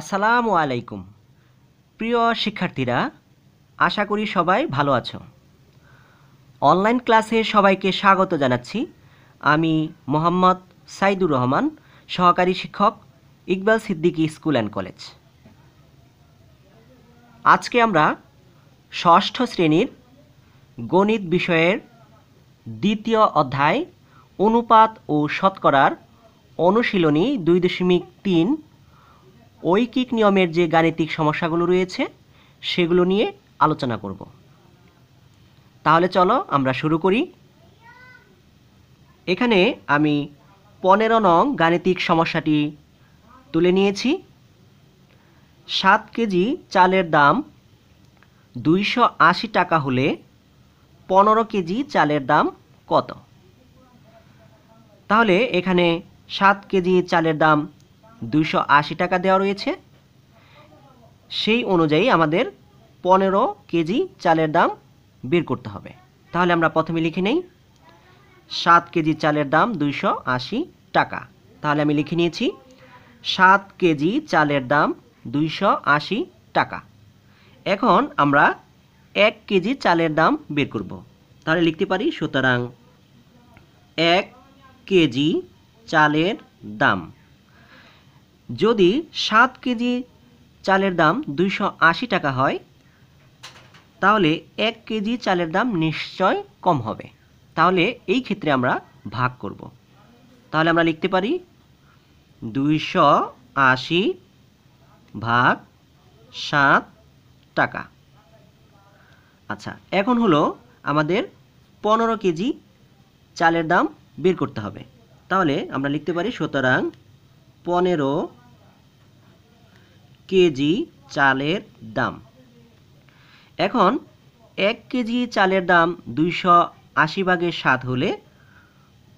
আসসালামু আলাইকুম প্রিয় শিক্ষার্থীরা আশা করি সবাই ভালো আছো অনলাইন ক্লাসে সবাইকে স্বাগত জানাচ্ছি আমি মোহাম্মদ সাইদুর রহমান সহকারী শিক্ষক Iqbal Siddiqui school and college আজকে আমরা ষষ্ঠ শ্রেণীর গণিত বিষয়ের দ্বিতীয় অধ্যায় অনুপাত ও শতকরার অনুশীলনী দুই দশমিক তিন ঐকিক নিয়মের যে গাণিতিক সমস্যাগুলো রয়েছে সেগুলো নিয়ে আলোচনা করব তাহলে চলো আমরা শুরু করি এখানে আমি পনেরো নং গাণিতিক সমস্যাটি তুলে নিয়েছি সাত কেজি চালের দাম দুইশো আশি টাকা হলে পনেরো কেজি চালের দাম কত তাহলে এখানে সাত কেজি চালের দাম দুইশো আশি টাকা দেওয়া রয়েছে সেই অনুযায়ী আমাদের পনেরো কেজি চালের দাম বের করতে হবে তাহলে আমরা প্রথমে লিখে নেই সাত কেজি চালের দাম দুইশো আশি টাকা তাহলে আমি লিখে নিয়েছি সাত কেজি চালের দাম দুইশো আশি টাকা এখন আমরা এক কেজি চালের দাম বের করব তাহলে লিখতে পারি সুতরাং এক কেজি চালের দাম যদি সাত কেজি চালের দাম দুইশো আশি টাকা হয় তাহলে এক কেজি চালের দাম নিশ্চয় কম হবে তাহলে এই ক্ষেত্রে আমরা ভাগ করব তাহলে আমরা লিখতে পারি দুইশো আশি ভাগ সাত টাকা আচ্ছা এখন হলো আমাদের পনেরো কেজি চালের দাম বের করতে হবে তাহলে আমরা লিখতে পারি সুতরাং পনেরো কেজি চালের দাম এখন এক কেজি চালের দাম দুইশো আশি ভাগের সাত হলে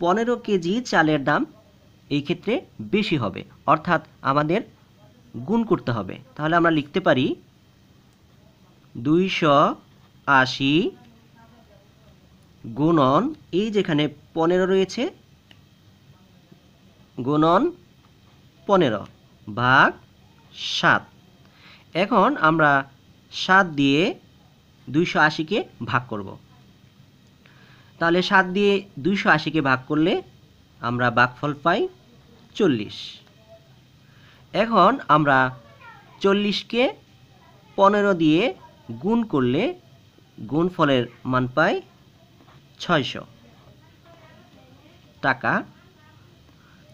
পনেরো কেজি চালের দাম এই ক্ষেত্রে বেশি হবে অর্থাৎ আমাদের গুণ করতে হবে তাহলে আমরা লিখতে পারি দুইশো আশি গুণন এই যেখানে পনেরো রয়েছে গুণন পনেরো ভাগ সাত এখন আমরা সাত দিয়ে দুইশো আশিকে ভাগ করব তাহলে সাত দিয়ে দুইশো আশিকে ভাগ করলে আমরা বাঘফল পাই চল্লিশ এখন আমরা চল্লিশকে পনেরো দিয়ে গুণ করলে গুণফলের মান পাই ছয়শো টাকা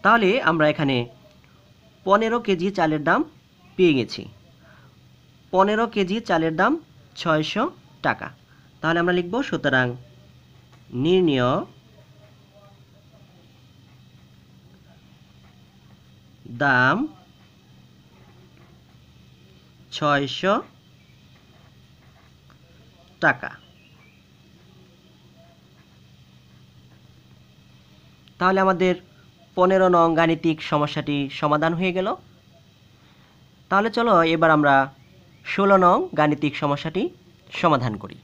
তাহলে আমরা এখানে পনেরো কেজি চালের দাম পেয়ে গেছি পনেরো কেজি চালের দাম ছয়শো টাকা তাহলে আমরা লিখব সুতরাং নির্ণয় দাম ছয়শো টাকা তাহলে আমাদের পনেরো নং গাণিতিক সমস্যাটি সমাধান হয়ে গেল তাহলে চলো এবার আমরা ষোলো নং গাণিতিক সমস্যাটি সমাধান করি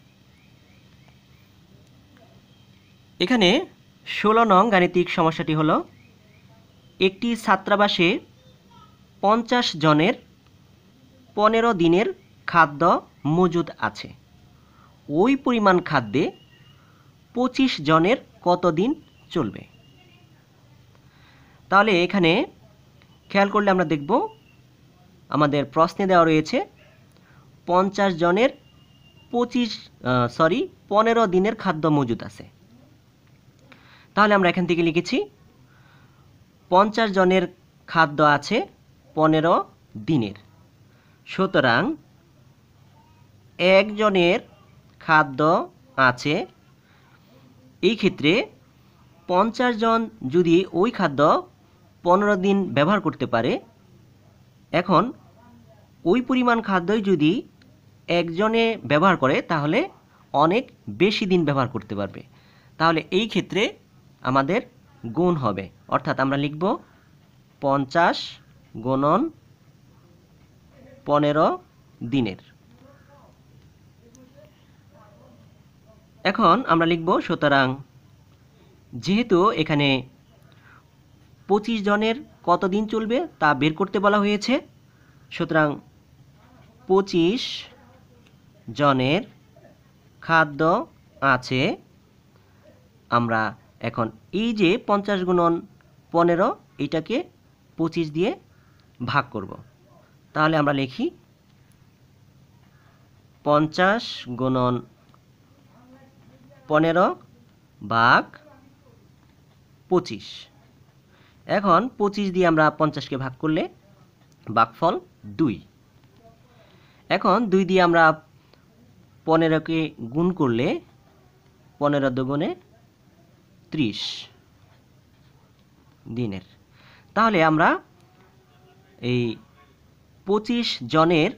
এখানে ষোলো নং গাণিতিক সমস্যাটি হলো একটি ছাত্রাবাসে পঞ্চাশ জনের পনেরো দিনের খাদ্য মজুদ আছে ওই পরিমাণ খাদ্যে পঁচিশ জনের কতদিন চলবে তাহলে এখানে খেয়াল করলে আমরা দেখব আমাদের প্রশ্নে দেওয়া রয়েছে পঞ্চাশ জনের পঁচিশ সরি পনেরো দিনের খাদ্য মজুদ আছে তাহলে আমরা এখান থেকে লিখেছি পঞ্চাশ জনের খাদ্য আছে পনেরো দিনের সুতরাং একজনের খাদ্য আছে এই ক্ষেত্রে পঞ্চাশ জন যদি ওই খাদ্য পনেরো দিন ব্যবহার করতে পারে এখন ওই পরিমাণ খাদ্যই যদি একজনে ব্যবহার করে তাহলে অনেক বেশি দিন ব্যবহার করতে পারবে তাহলে এই ক্ষেত্রে আমাদের গুণ হবে অর্থাৎ আমরা লিখব পঞ্চাশ গুণন পনেরো দিনের এখন আমরা লিখব সুতরাং যেহেতু এখানে পঁচিশ জনের কতদিন চলবে তা বের করতে বলা হয়েছে সুতরাং পঁচিশ জনের খাদ্য আছে আমরা এখন এই যে পঞ্চাশ গুণন পনেরো এটাকে পঁচিশ দিয়ে ভাগ করব তাহলে আমরা লিখি পঞ্চাশ গুণন পনেরো ভাগ পঁচিশ এখন পঁচিশ দিয়ে আমরা পঞ্চাশকে ভাগ করলে বাকফল দুই এখন দুই দিয়ে আমরা পনেরোকে গুণ করলে পনেরো দুগুণে ত্রিশ দিনের তাহলে আমরা এই পঁচিশ জনের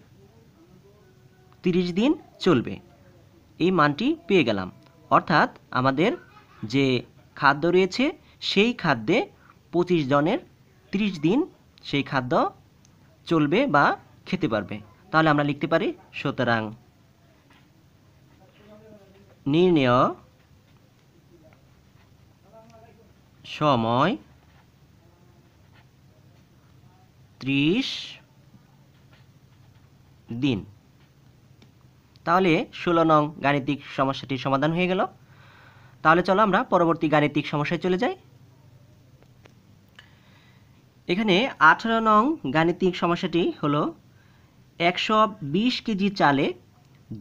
তিরিশ দিন চলবে এই মানটি পেয়ে গেলাম অর্থাৎ আমাদের যে খাদ্য রয়েছে সেই খাদ্যে পঁচিশ জনের ৩০ দিন সেই খাদ্য চলবে বা খেতে পারবে তাহলে আমরা লিখতে পারি সুতরাং নির্ণয় সময় ত্রিশ দিন তাহলে ষোলো নং গাণিতিক সমস্যাটির সমাধান হয়ে গেল তাহলে চলো আমরা পরবর্তী গাণিতিক সমস্যায় চলে যাই এখানে আঠারো নং গাণিতিক সমস্যাটি হলো একশো বিশ কেজি চালে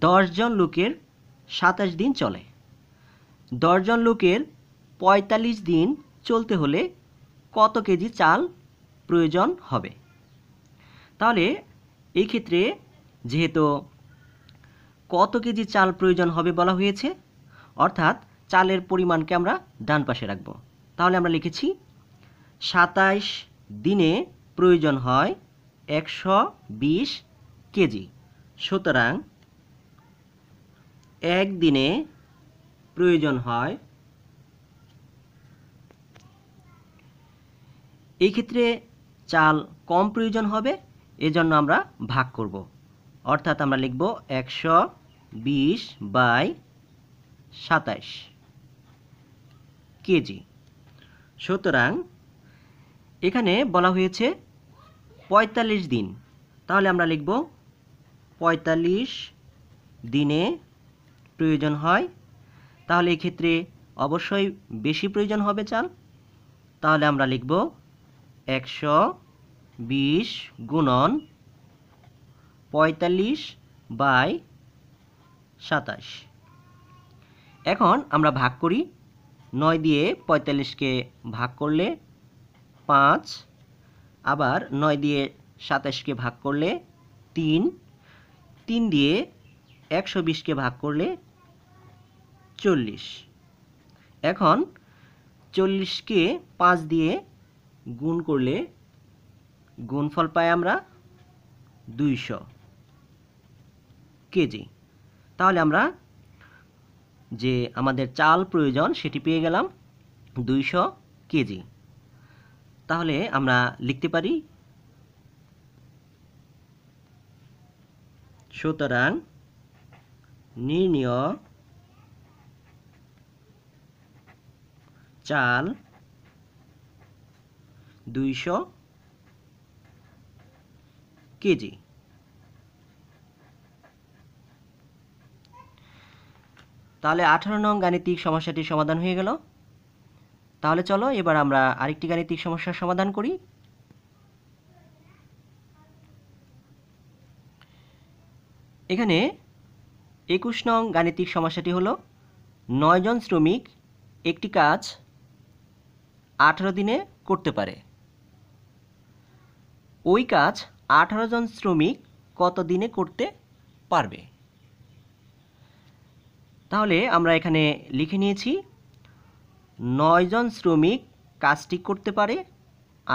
দশজন লোকের সাতাশ দিন চলে দশজন লোকের পঁয়তাল্লিশ দিন চলতে হলে কত কেজি চাল প্রয়োজন হবে তাহলে এই ক্ষেত্রে যেহেতু কত কেজি চাল প্রয়োজন হবে বলা হয়েছে অর্থাৎ চালের পরিমাণকে আমরা ডান পাশে রাখব তাহলে আমরা লিখেছি সাতাইশ দিনে প্রয়োজন হয় একশো বিশ কেজি সুতরাং একদিনে প্রয়োজন হয় এই ক্ষেত্রে চাল কম প্রয়োজন হবে এজন্য আমরা ভাগ করব অর্থাৎ আমরা লিখব একশো বিশ বাই সাতাশ কেজি সুতরাং এখানে বলা হয়েছে পঁয়তাল্লিশ দিন তাহলে আমরা লিখব পঁয়তাল্লিশ দিনে প্রয়োজন হয় তাহলে এক্ষেত্রে অবশ্যই বেশি প্রয়োজন হবে চাল তাহলে আমরা লিখব একশো বিশ গুণন পঁয়তাল্লিশ বাই সাতাশ এখন আমরা ভাগ করি নয় দিয়ে পঁয়তাল্লিশকে ভাগ করলে পাঁচ আবার নয় দিয়ে সাতাশকে ভাগ করলে তিন তিন দিয়ে একশো বিশকে ভাগ করলে চল্লিশ এখন চল্লিশকে পাঁচ দিয়ে গুণ করলে গুণফল পাই আমরা দুইশো কেজি তাহলে আমরা যে আমাদের চাল প্রয়োজন সেটি পেয়ে গেলাম দুইশো কেজি তাহলে আমরা লিখতে পারি সুতরাং নির্ণীয় চাল দুইশো কেজি তাহলে আঠারো নং গাণিতিক সমস্যাটি সমাধান হয়ে গেল তাহলে চলো এবার আমরা আরেকটি গাণিতিক সমস্যার সমাধান করি এখানে একুশ নং গাণিতিক সমস্যাটি হলো নয়জন শ্রমিক একটি কাজ আঠারো দিনে করতে পারে ওই কাজ আঠারো জন শ্রমিক কত দিনে করতে পারবে তাহলে আমরা এখানে লিখে নিয়েছি নয়জন শ্রমিক কাজটি করতে পারে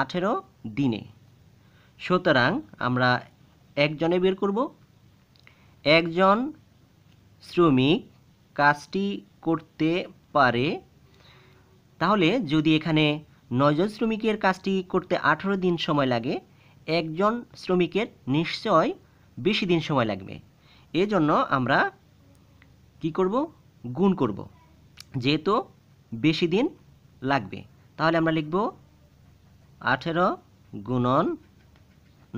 আঠেরো দিনে সুতরাং আমরা একজনে বের করব একজন শ্রমিক কাজটি করতে পারে তাহলে যদি এখানে নয়জন শ্রমিকের কাজটি করতে আঠেরো দিন সময় লাগে একজন শ্রমিকের নিশ্চয় বেশি দিন সময় লাগবে এজন্য আমরা কি করব গুণ করব যেহেতু বেশি দিন লাগবে তাহলে আমরা লিখব আঠেরো গুণন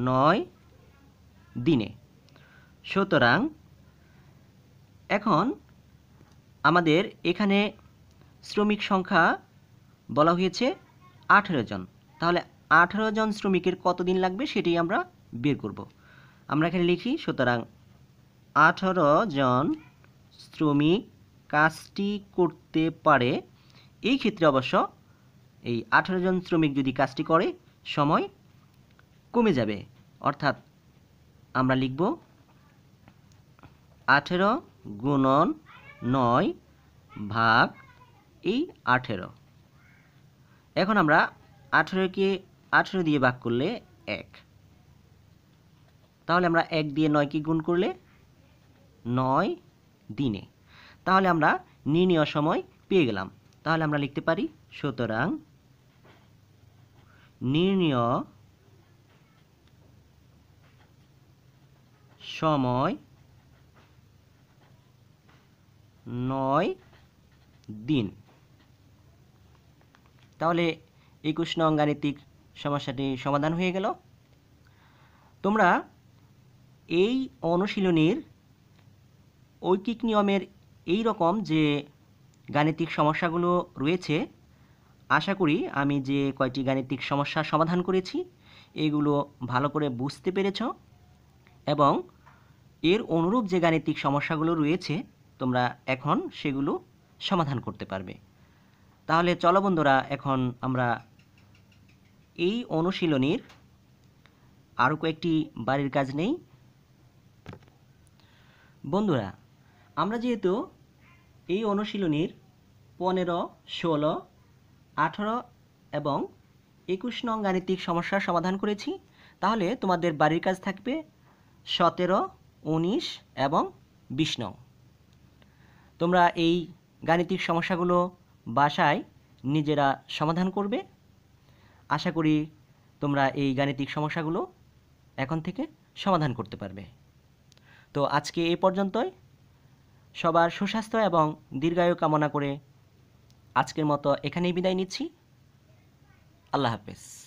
নয় দিনে সুতরাং এখন আমাদের এখানে শ্রমিক সংখ্যা বলা হয়েছে আঠেরো জন তাহলে আঠেরো জন শ্রমিকের কত দিন লাগবে সেটি আমরা বের করব আমরা এখানে লিখি সুতরাং আঠেরো জন শ্রমিক কাজটি করতে পারে এই ক্ষেত্রে অবশ্য এই আঠেরো জন শ্রমিক যদি কাজটি করে সময় কমে যাবে অর্থাৎ আমরা লিখব আঠেরো গুণন নয় ভাগ এই আঠেরো এখন আমরা আঠেরোকে আঠেরো দিয়ে ভাগ করলে এক তাহলে আমরা এক দিয়ে নয় কি গুণ করলে নয় দিনে তাহলে আমরা নির্ণয় সময় পেয়ে গেলাম তাহলে আমরা লিখতে পারি সুতরাং নির্ণয় সময় নয় দিন তাহলে একুশ নং গাণিতিক সমস্যাটি সমাধান হয়ে গেল তোমরা এই অনুশীলনীর ঐকিক নিয়মের এই রকম যে গাণিতিক সমস্যাগুলো রয়েছে আশা করি আমি যে কয়টি গাণিতিক সমস্যা সমাধান করেছি এগুলো ভালো করে বুঝতে পেরেছ এবং এর অনুরূপ যে গাণিতিক সমস্যাগুলো রয়েছে তোমরা এখন সেগুলো সমাধান করতে পারবে তাহলে চলো বন্ধুরা এখন আমরা এই অনুশীলনীর আরও কয়েকটি বাড়ির কাজ নেই বন্ধুরা আমরা যেহেতু এই অনুশীলনীর পনেরো ষোলো আঠেরো এবং একুশ নং গাণিতিক সমস্যার সমাধান করেছি তাহলে তোমাদের বাড়ির কাজ থাকবে সতেরো উনিশ এবং বিশ নং তোমরা এই গাণিতিক সমস্যাগুলো বাসায় নিজেরা সমাধান করবে আশা করি তোমরা এই গাণিতিক সমস্যাগুলো এখন থেকে সমাধান করতে পারবে তো আজকে এ পর্যন্তই সবার সুস্বাস্থ্য এবং দীর্ঘায়ু কামনা করে আজকের মতো এখানেই বিদায় নিচ্ছি আল্লাহ হাফেজ